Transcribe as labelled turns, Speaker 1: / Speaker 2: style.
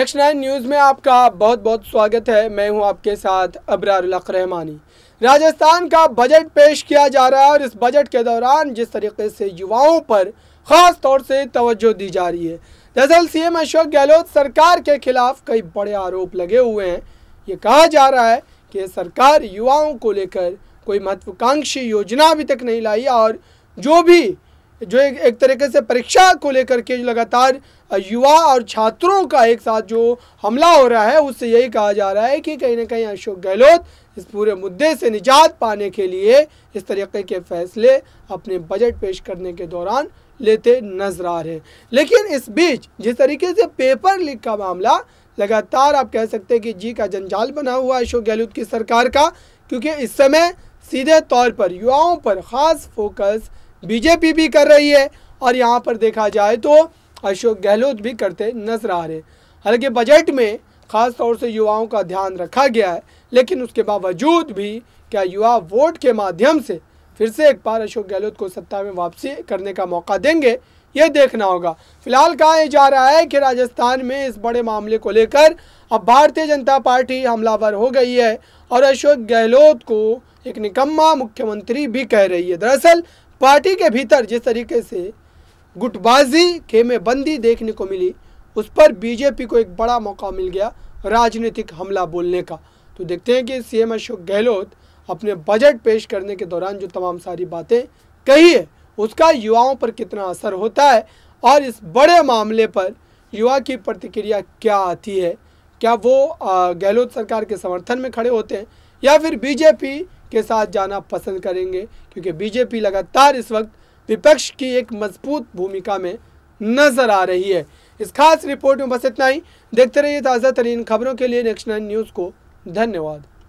Speaker 1: next nine news में आपका बहुत बहुत स्वागत है मैं हूं आपके साथ अबरारक रहमानी राजस्थान का बजट पेश किया जा रहा है और इस बजट के दौरान जिस तरीके से युवाओं पर ख़ास तौर से तवज्जो दी जा रही है दरअसल सीएम अशोक गहलोत सरकार के खिलाफ कई बड़े आरोप लगे हुए हैं ये कहा जा रहा है कि सरकार युवाओं को लेकर कोई महत्वाकांक्षी योजना अभी तक नहीं लाई और जो भी जो एक, एक तरीके से परीक्षा को लेकर के लगातार युवा और छात्रों का एक साथ जो हमला हो रहा है उससे यही कहा जा रहा है कि कहीं ना कहीं अशोक गहलोत इस पूरे मुद्दे से निजात पाने के लिए इस तरीके के फैसले अपने बजट पेश करने के दौरान लेते नजर आ रहे हैं लेकिन इस बीच जिस तरीके से पेपर लीक का मामला लगातार आप कह सकते हैं कि जी का जंजाल बना हुआ अशोक गहलोत की सरकार का क्योंकि इस समय सीधे तौर पर युवाओं पर ख़ास फोकस बीजेपी भी कर रही है और यहाँ पर देखा जाए तो अशोक गहलोत भी करते नजर आ रहे हैं हालांकि बजट में ख़ास तौर से युवाओं का ध्यान रखा गया है लेकिन उसके बावजूद भी क्या युवा वोट के माध्यम से फिर से एक बार अशोक गहलोत को सत्ता में वापसी करने का मौका देंगे ये देखना होगा फिलहाल कहा यह जा रहा है कि राजस्थान में इस बड़े मामले को लेकर अब भारतीय जनता पार्टी हमलावर हो गई है और अशोक गहलोत को एक निकम्मा मुख्यमंत्री भी कह रही है दरअसल पार्टी के भीतर जिस तरीके से गुटबाजी खेमेबंदी देखने को मिली उस पर बीजेपी को एक बड़ा मौका मिल गया राजनीतिक हमला बोलने का तो देखते हैं कि सीएम अशोक गहलोत अपने बजट पेश करने के दौरान जो तमाम सारी बातें कही है उसका युवाओं पर कितना असर होता है और इस बड़े मामले पर युवा की प्रतिक्रिया क्या आती है क्या वो गहलोत सरकार के समर्थन में खड़े होते हैं या फिर बीजेपी के साथ जाना पसंद करेंगे क्योंकि बीजेपी लगातार इस वक्त विपक्ष की एक मजबूत भूमिका में नजर आ रही है इस खास रिपोर्ट में बस इतना ही देखते रहिए ताज़ा तरीन खबरों के लिए नेक्स्ट नाइन न्यूज़ को धन्यवाद